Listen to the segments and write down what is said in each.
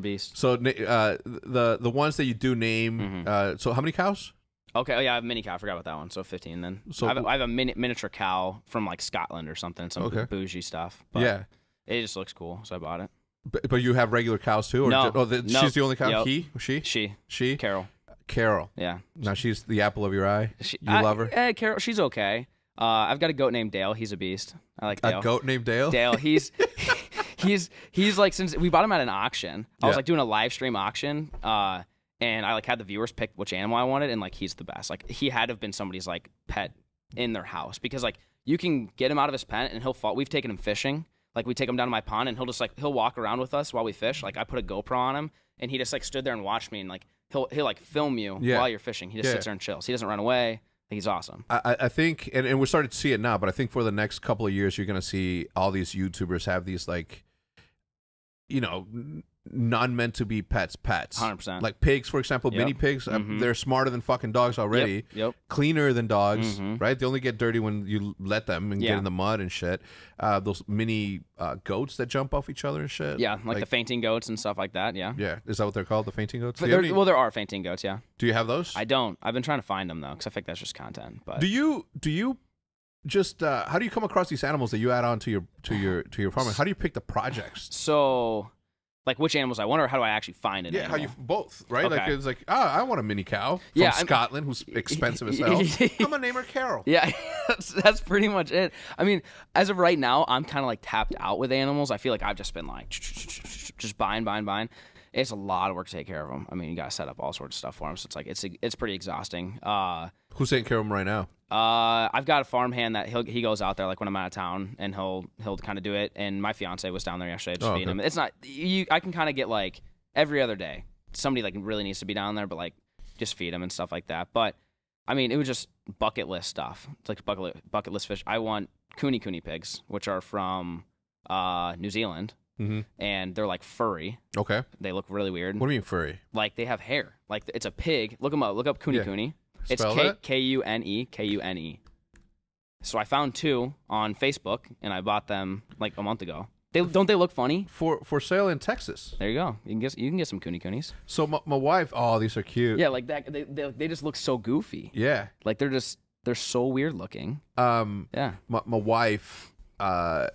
Beast. So uh, the the ones that you do name. Mm-hmm. Uh, so how many cows? Okay. Oh yeah, I have a mini cow. I forgot about that one. So fifteen then. So I have, have a mini, miniature cow from like Scotland or something. Some okay. bougie stuff. But yeah. It just looks cool, so I bought it. But, but you have regular cows too, or no, just, oh, the, no. she's the only cow. Yep. He, she, she, she, Carol, Carol. Yeah. Now she's the apple of your eye. She, you I, love her. Eh, Carol, she's okay. Uh, I've got a goat named Dale. He's a beast. I like Dale. A goat named Dale. Dale. He's. he's he's like since we bought him at an auction. I was like doing a live stream auction, uh, and I like had the viewers pick which animal I wanted, and like he's the best. Like he had to have been somebody's like pet in their house because like you can get him out of his pen and he'll fall. We've taken him fishing. Like we take him down to my pond and he'll just like he'll walk around with us while we fish. Like I put a GoPro on him and he just like stood there and watched me and like he'll he'll like film you Yeah. while you're fishing. He just Yeah. sits there and chills. He doesn't run away. He's awesome. I, I- I think, and, and we're starting to see it now, but I think for the next couple of years, you're going to see all these YouTubers have these like you know not meant to be pets pets 100% like pigs for example yep. mini pigs mm -hmm. they're smarter than fucking dogs already yep, yep. cleaner than dogs mm -hmm. right they only get dirty when you let them and yeah. get in the mud and shit uh, those mini uh, goats that jump off each other and shit yeah like, like, the fainting goats and stuff like that yeah yeah is that what they're called the fainting goats there, any... well there are fainting goats yeah do you have those i don't i've been trying to find them though because i think that's just content but do you do you just uh, how do you come across these animals that you add on to your to your to your farming? How do you pick the projects? So, like which animals I want, or how do I actually find it? Yeah, animal? how you both right? Okay. Like it's like ah, oh, I want a mini cow from yeah, Scotland I'm, who's expensive as hell. I'm a to name her Carol. Yeah, that's, that's pretty much it. I mean, as of right now, I'm kind of like tapped out with animals. I feel like I've just been like just buying, buying, buying it's a lot of work to take care of them. I mean, you got to set up all sorts of stuff for them, so it's like it's it's pretty exhausting. Uh, Who's taking care of them right now? Uh, I've got a farmhand that he he goes out there like when I'm out of town, and he'll he'll kind of do it. And my fiance was down there yesterday just oh, feeding okay. him. It's not you. I can kind of get like every other day somebody like really needs to be down there, but like just feed him and stuff like that. But I mean, it was just bucket list stuff. It's like bucket bucket list fish. I want Cooney Cooney pigs, which are from uh, New Zealand mm-hmm. and they're like furry. Okay. They look really weird. What do you mean furry? Like they have hair. Like it's a pig. Look them up. Look up Kuni yeah. Kuni. It's K K U N E K U N E. So I found two on Facebook and I bought them like a month ago. They don't they look funny? For for sale in Texas. There you go. You can get you can get some Cooney Coonies. So my, my wife, oh, these are cute. Yeah, like that. They, they they just look so goofy. Yeah. Like they're just they're so weird looking. Um. Yeah. My my wife. Uh,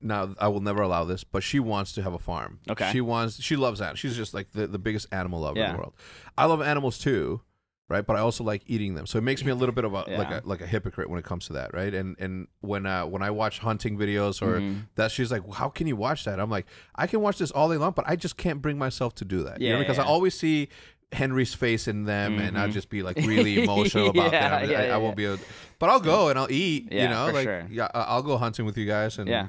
now I will never allow this, but she wants to have a farm. Okay. She wants she loves that. She's just like the, the biggest animal lover yeah. in the world. I love animals too, right? But I also like eating them. So it makes me a little bit of a yeah. like a like a hypocrite when it comes to that, right? And and when uh when I watch hunting videos or mm-hmm. that she's like, well, "How can you watch that?" I'm like, "I can watch this all day long, but I just can't bring myself to do that." Yeah, you know? because yeah. I always see Henry's face in them, mm-hmm. and I'll just be like really emotional about yeah, that. I, yeah, I, I won't be, able but I'll go and I'll eat. you know, like sure. yeah, I'll go hunting with you guys and yeah.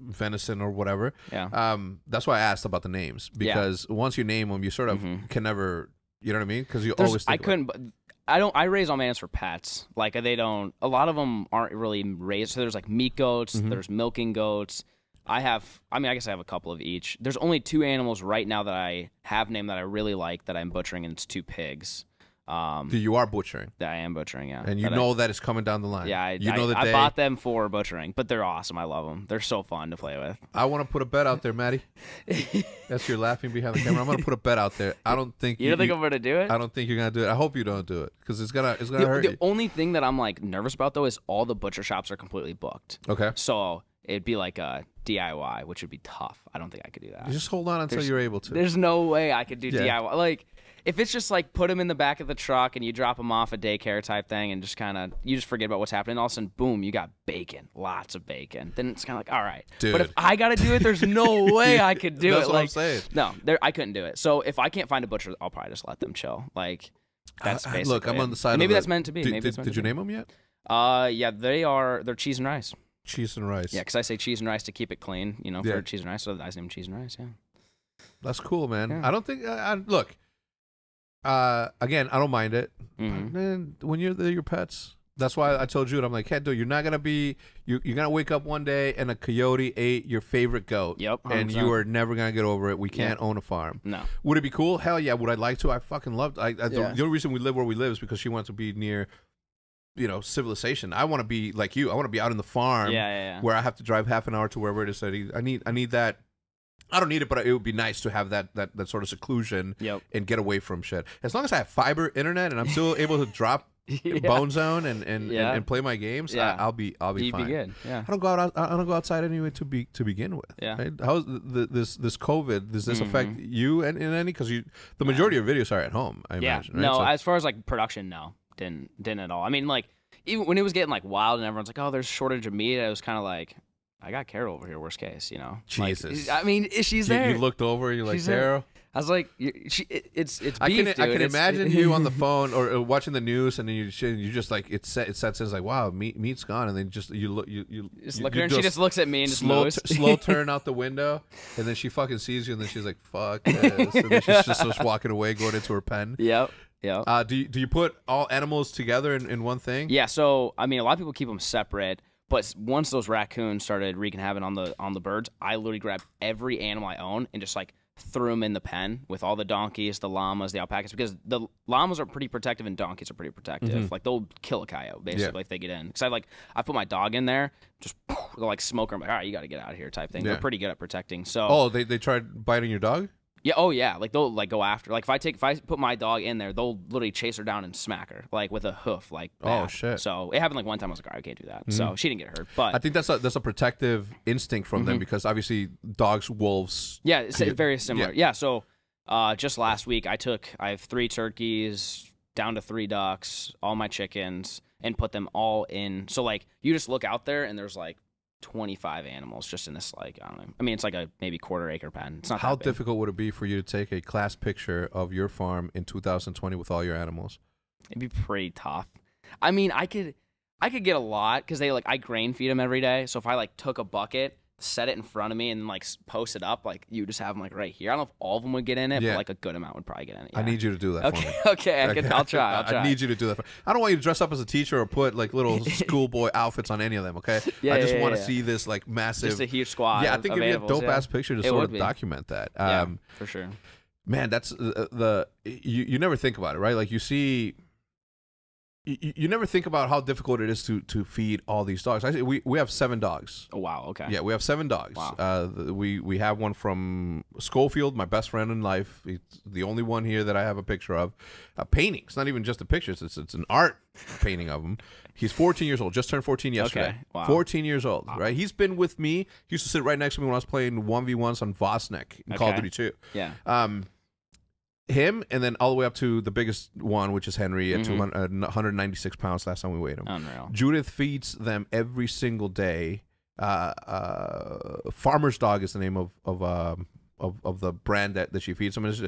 venison or whatever. Yeah. Um, that's why I asked about the names because once you name them, you sort of mm-hmm. can never. You know what I mean? Because you There's, always. I couldn't. It. I don't. I raise all my for pets. Like they don't. A lot of them aren't really raised. So there's like meat goats. Mm-hmm. There's milking goats I have, I mean, I guess I have a couple of each. There's only two animals right now that I have named that I really like that I'm butchering, and it's two pigs. Um, you are butchering. That I am butchering, yeah. And you that know I, that it's coming down the line. Yeah, I, you know that I they, bought them for butchering, but they're awesome. I love them. They're so fun to play with. I want to put a bet out there, Maddie. That's your laughing behind the camera. I'm gonna put a bet out there. I don't think you, you don't think you, I'm gonna do it. I don't think you're gonna do it. I hope you don't do it because it's gonna it's gonna the, hurt. The you. only thing that I'm like nervous about though is all the butcher shops are completely booked. Okay. So It'd be like a DIY, which would be tough. I don't think I could do that. You just hold on until there's, you're able to. There's no way I could do yeah. DIY. Like if it's just like put them in the back of the truck and you drop them off a daycare type thing and just kind of you just forget about what's happening. All of a sudden, boom, you got bacon, lots of bacon. Then it's kind of like, all right, Dude. but if I got to do it, there's no way I could do it. like, no, there, I couldn't do it. So if I can't find a butcher, I'll probably just let them chill. Like that's basically. Uh, uh, look, I'm on the side. Maybe that's meant to be. Did, did, did you be. name them yet? Uh, yeah, they are. They're cheese and rice cheese and rice. Yeah, because I say cheese and rice to keep it clean, you know, yeah. for cheese and rice. So I name cheese and rice. Yeah, that's cool, man. Yeah. I don't think. I, look, uh, again, I don't mind it. Mm-hmm. man, when you're the, your pets, that's why I told you, I'm like, hey, dude, you're not gonna be. You, you're gonna wake up one day and a coyote ate your favorite goat. Yep, 100%. and you are never gonna get over it. We can't yeah. own a farm. No. Would it be cool? Hell yeah. Would I like to? I fucking loved. I, I the, the only reason we live where we live is because she wants to be near you know civilization. I want to be like you. I want to be out in the farm, yeah, yeah, yeah. where I have to drive half an hour to wherever it is. I need, I need, I need that. I don't need it, but it would be nice to have that that, that sort of seclusion yep. and get away from shit. As long as I have fiber internet and I'm still able to drop yeah. Bone Zone and and, yeah. and, and play my games, yeah. I, will be I'll be you fine. Be Yeah. I don't go out. I don't go outside anyway to be to begin with. Yeah. Right? How's the, this this COVID? Does this mm -hmm. affect you in, in any? Because you the majority of videos are at home. I yeah. Imagine, right? No, so, as far as like production, no didn't didn't at all. I mean, like even when it was getting like wild and everyone's like, oh, there's shortage of meat. I was kind of like, I got Carol over here. Worst case, you know. Jesus. Like, I mean, she's you, there. You looked over. You're like Carol. I was like, she, it's it's. Beef, I can dude. I can it's, imagine you on the phone or, watching the news, and then you you just like it set it sets in like wow meat meat's gone, and then just you look you you just you, look at her and she just looks at me and slow slow turn out the window, and then she fucking sees you, and then she's like fuck this, and then she's just, just walking away going into her pen. Yep. Yeah. Uh, do you, do you put all animals together in, in one thing? Yeah. So I mean, a lot of people keep them separate, but once those raccoons started wreaking havoc on the on the birds, I literally grabbed every animal I own and just like threw them in the pen with all the donkeys, the llamas, the alpacas, because the llamas are pretty protective and donkeys are pretty protective. Mm -hmm. Like they'll kill a coyote basically yeah. if they get in. Because I like I put my dog in there, just they'll like smoke them. Like, all right, you got to get out of here type thing. Yeah. They're pretty good at protecting. So oh, they they tried biting your dog. Yeah. Oh yeah. Like they'll like go after. Like if I take if I put my dog in there, they'll literally chase her down and smack her like with a hoof. Like oh shit. So it happened like one time. I was like, all right, I can't do that. Mm-hmm. So she didn't get hurt. But I think that's a that's a protective instinct from mm-hmm. them because obviously dogs, wolves. Yeah, it's could, very similar. Yeah. yeah so uh, just last week, I took I have three turkeys down to three ducks, all my chickens, and put them all in. So like you just look out there and there's like 25 animals just in this like I don't know. I mean, it's like a maybe quarter acre pen. It's not how difficult would it be for you to take a class picture of your farm in 2020 with all your animals? It'd be pretty tough. I mean, I could I could get a lot because they like I grain feed them every day. So if I like took a bucket set it in front of me and like post it up, like you just have them like right here. I don't know if all of them would get in it, yeah. but like a good amount would probably get in it. Yeah. I need you to do that. Okay, okay, I will try. I'll try. I need you to do that. For, I don't want you to dress up as a teacher or put like little schoolboy outfits on any of them. Okay, yeah, I just want to see this like massive, just a huge squad. Yeah, I think it'd be a dope ass picture to it sort of be. document that. Um, yeah, for sure. Man, that's the, uh, uh, the you. You never think about it, right? Like you see you, never think about how difficult it is to to feed all these dogs. I, we we have seven dogs. Oh wow, okay. Yeah, we have seven dogs. Wow. Uh, we we have one from Schofield, my best friend in life. He's the only one here that I have a picture of. A painting. It's not even just a picture. It's it's an art painting of him. He's 14 years old. Just turned 14 yesterday. Okay. Wow. 14 years old, wow. right? He's been with me. He used to sit right next to me when I was playing 1v1s on Vosnek in okay. Call of Duty 2. Yeah. Um him, and then all the way up to the biggest one, which is Henry at mm-hmm. uh, 196 pounds. Last time we weighed him, unreal. Judith feeds them every single day. Uh, uh, Farmer's Dog is the name of of um, of, of the brand that, that she feeds them. It's,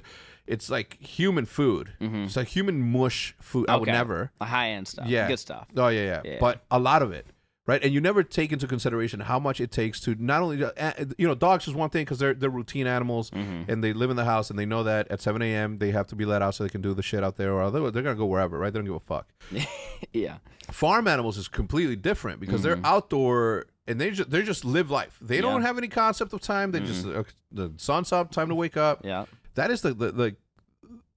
it's like human food. Mm-hmm. It's like human mush food. Okay. I would never. A high end stuff. Yeah. Good stuff. Oh, yeah, yeah. yeah. But a lot of it right? And you never take into consideration how much it takes to not only uh, uh, you know dogs is one thing because they're they're routine animals mm-hmm. and they live in the house and they know that at 7 a.m. they have to be let out so they can do the shit out there or they're, they're gonna go wherever, right? They don't give a fuck. yeah. Farm animals is completely different because mm-hmm. they're outdoor and they just they just live life. They yeah. don't have any concept of time. They mm-hmm. just uh, the sun's up, time to wake up. Yeah. That is the the, the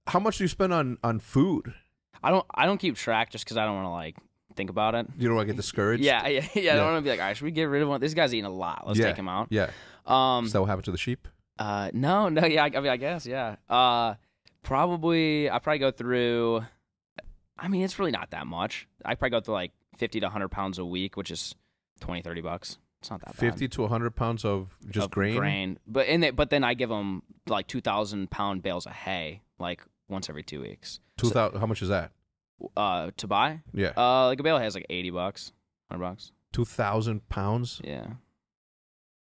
how much do you spend on on food? I don't I don't keep track just because I don't want to like think about it. You don't want to get discouraged. Yeah, yeah, yeah. I don't want to be like, all right, should we get rid of one? This guy's eating a lot. Let's Yeah. take him out. Yeah. Um, Is that what happened to the sheep? Uh, no, no, yeah, I, I mean, I guess, yeah. Uh, probably, I probably go through. I mean, it's really not that much. I probably go through like fifty to hundred pounds a week, which is 20, 30 bucks. It's not that bad. Fifty to hundred pounds of just of grain. but in but then I give them like two thousand pound bales of hay, like once every two weeks. Two thousand. how much is that? uh, to buy. Yeah. Uh, like a bale has like eighty bucks, hundred bucks. Two thousand pounds. Yeah.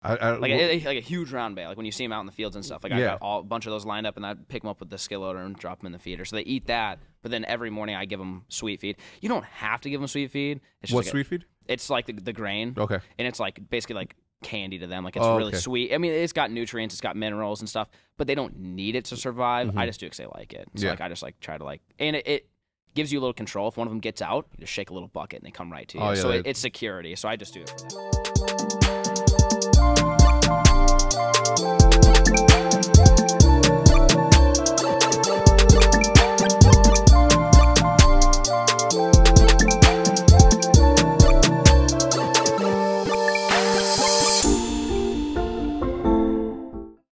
I, I, like, a, like a huge round bale, like when you see them out in the fields and stuff. Like yeah. I got all, a bunch of those lined up, and I pick them up with the skid loader and drop them in the feeder. So they eat that, but then every morning I give them sweet feed. You don't have to give them sweet feed. It's what like sweet a, feed? It's like the, the grain. Okay. And it's like basically like candy to them. Like it's oh, really okay. sweet. I mean, it's got nutrients, it's got minerals and stuff, but they don't need it to survive. Mm-hmm. I just do because they like it. So yeah. like I just like try to like, and it, it gives you a little control. If one of them gets out, you just shake a little bucket and they come right to oh, you. Oh, yeah, so it, it's security. So I just do it for that.